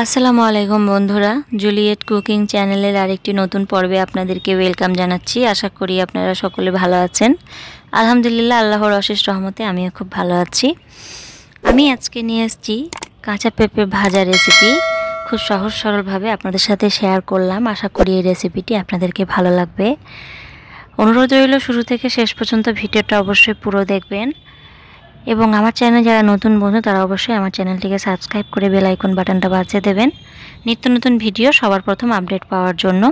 আসসালামু আলাইকুম বন্ধুরা জুলিয়েট কুকিং চ্যানেলের আরেকটি নতুন পর্বে আপনাদেরকে ওয়েলকাম জানাচ্ছি আশা করি আপনারা সকলে ভালো আছেন আলহামদুলিল্লাহ আল্লাহর অশেষ রহমতে আমিও খুব ভালো আছি আমি আজকে নিয়ে এসেছি কাঁচা পেঁপে ভাজা রেসিপি খুব সহজ সরলভাবে আপনাদের সাথে শেয়ার করলাম আশা করি এই রেসিপিটি আপনাদেরকে ভালো লাগবে অনুরোধ রইল শুরু থেকে শেষ পর্যন্ত ভিডিওটা অবশ্যই পুরো দেখবেন এবং আমার চ্যানেল যারা নতুন বন্ধু তারা অবশ্যই আমার চ্যানেলটিকে সাবস্ক্রাইব করে বেল আইকন বাটনটা বাজিয়ে দেবেন নিত্য নতুন ভিডিও সবার প্রথম আপডেট পাওয়ার জন্য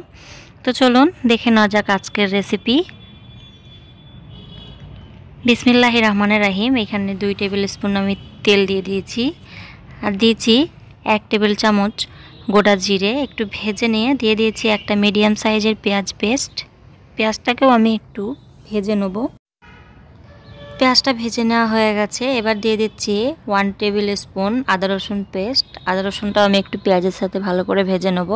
তো চলুন দেখে নেওয়া যাক আজকের রেসিপি বিসমিল্লাহ রহমানের রাহিম এখানে দুই টেবিল স্পুন আমি তেল দিয়ে দিয়েছি আর দিয়েছি এক টেবিল চামচ গোটা জিরে একটু ভেজে নিয়ে দিয়ে দিয়েছি একটা মিডিয়াম সাইজের পেঁয়াজ পেস্ট পেঁয়াজটাকেও আমি একটু ভেজে নেবো পেঁয়াজটা ভেজে নেওয়া হয়ে গেছে এবার দিয়ে দিচ্ছি ওয়ান টেবিল স্পুন আদা রসুন পেস্ট আদা রসুনটাও আমি একটু পেঁয়াজের সাথে ভালো করে ভেজে নেব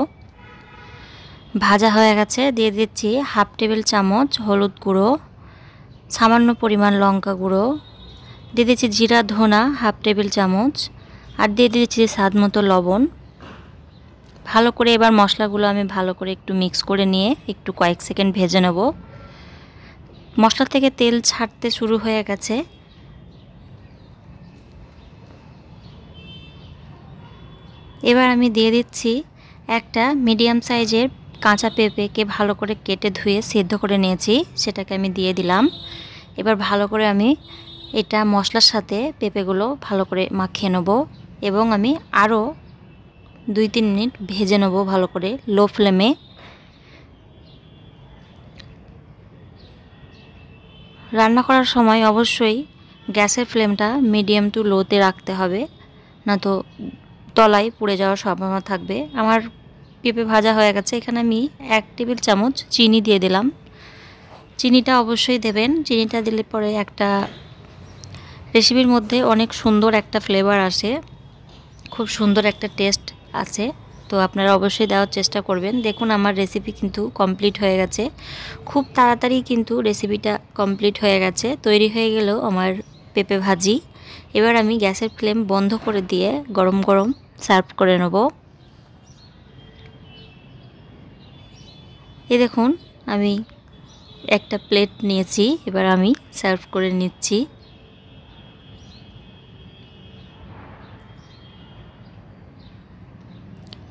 ভাজা হয়ে গেছে দিয়ে দিচ্ছি হাফ টেবিল চামচ হলুদ গুঁড়ো সামান্য পরিমাণ লঙ্কা গুঁড়ো দিয়ে দিচ্ছি জিরা ধনা হাফ টেবিল চামচ আর দিয়ে দিচ্ছি স্বাদ মতো লবণ ভালো করে এবার মশলাগুলো আমি ভালো করে একটু মিক্স করে নিয়ে একটু কয়েক সেকেন্ড ভেজে নেবো মশলা থেকে তেল ছাড়তে শুরু হয়ে গেছে এবার আমি দিয়ে দিচ্ছি একটা মিডিয়াম সাইজের কাঁচা পেঁপেকে ভালো করে কেটে ধুয়ে সেদ্ধ করে নিয়েছি সেটাকে আমি দিয়ে দিলাম এবার ভালো করে আমি এটা মশলার সাথে পেঁপেগুলো ভালো করে মাখিয়ে নেব এবং আমি আরও দুই তিন মিনিট ভেজে নেব ভালো করে লো ফ্লেমে রান্না করার সময় অবশ্যই গ্যাসের ফ্লেমটা মিডিয়াম টু লোতে রাখতে হবে না তো তলায় পুড়ে যাওয়ার সম্ভাবনা থাকবে আমার পেঁপে ভাজা হয়ে গেছে এখানে আমি এক টেবিল চামচ চিনি দিয়ে দিলাম চিনিটা অবশ্যই দেবেন চিনিটা দিলে পরে একটা রেসিপির মধ্যে অনেক সুন্দর একটা ফ্লেভার আসে খুব সুন্দর একটা টেস্ট আছে তো আপনারা অবশ্যই দেওয়ার চেষ্টা করবেন দেখুন আমার রেসিপি কিন্তু কমপ্লিট হয়ে গেছে খুব তাড়াতাড়ি কিন্তু রেসিপিটা কমপ্লিট হয়ে গেছে তৈরি হয়ে গেল আমার পেঁপে ভাজি এবার আমি গ্যাসের ফ্লেম বন্ধ করে দিয়ে গরম গরম সার্ভ করে নেব এ দেখুন আমি একটা প্লেট নিয়েছি এবার আমি সার্ভ করে নিচ্ছি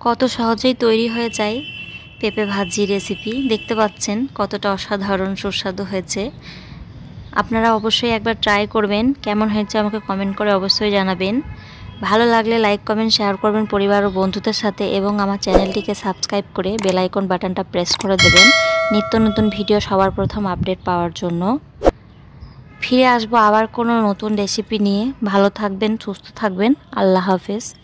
কত সহজেই তৈরি হয়ে যায় পেঁপে ভাজি রেসিপি দেখতে পাচ্ছেন কতটা অসাধারণ সুস্বাদু হয়েছে আপনারা অবশ্যই একবার ট্রাই করবেন কেমন হয়েছে আমাকে কমেন্ট করে অবশ্যই জানাবেন ভালো লাগলে লাইক কমেন্ট শেয়ার করবেন পরিবার ও বন্ধুদের সাথে এবং আমার চ্যানেলটিকে সাবস্ক্রাইব করে বেলাইকন বাটনটা প্রেস করে দেবেন নিত্য নতুন ভিডিও সবার প্রথম আপডেট পাওয়ার জন্য ফিরে আসবো আবার কোনো নতুন রেসিপি নিয়ে ভালো থাকবেন সুস্থ থাকবেন আল্লাহ হাফেজ